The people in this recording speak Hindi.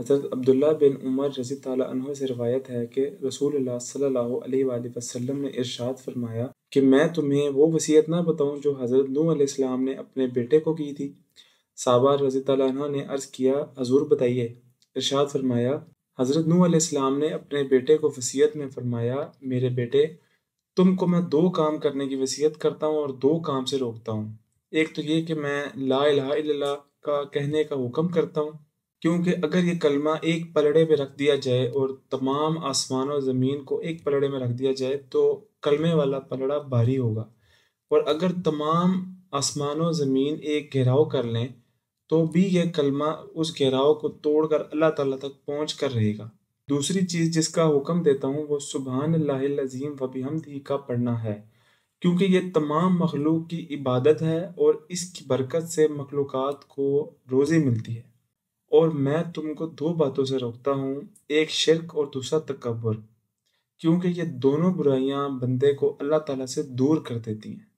हज़रत अब्दुल्ला बिन उमर रजी तह से रवायत है कि रसूल सल्लल्लाहु वसलम वसल्लम ने इरशाद फरमाया कि मैं तुम्हें वो वसीयत ना बताऊं जो हज़रत नू अलैहिस्सलाम ने अपने बेटे को की थी साबा रजी तह ने अर्ज़ किया हजूर बताइए इरशाद फरमाया हज़रत नू अलैहिस्सलाम ने अपने बेटे को वसीयत में फरमाया मेरे बेटे तुमको मैं दो काम करने की वसीयत करता हूँ और दो काम से रोकता हूँ एक तो ये कि मैं ला का कहने का हुक्म करता हूँ क्योंकि अगर ये कलमा एक पलड़े में रख दिया जाए और तमाम आसमान और ज़मीन को एक पलड़े में रख दिया जाए तो कलमे वाला पलड़ा भारी होगा और अगर तमाम आसमान और ज़मीन एक घेराव कर लें तो भी यह कलमा उस घेराव को तोड़कर अल्लाह ताला तक पहुँच कर रहेगा दूसरी चीज़ जिसका हुक्म देता हूँ वो सुबहान लाजीम वबीहमदी का पढ़ना है क्योंकि ये तमाम मखलूक की इबादत है और इसकी बरकत से मखलूक को रोज़ी मिलती है और मैं तुमको दो बातों से रोकता हूँ एक शिरक और दूसरा तकबर क्योंकि ये दोनों बुराइयाँ बंदे को अल्लाह ताला से दूर कर देती हैं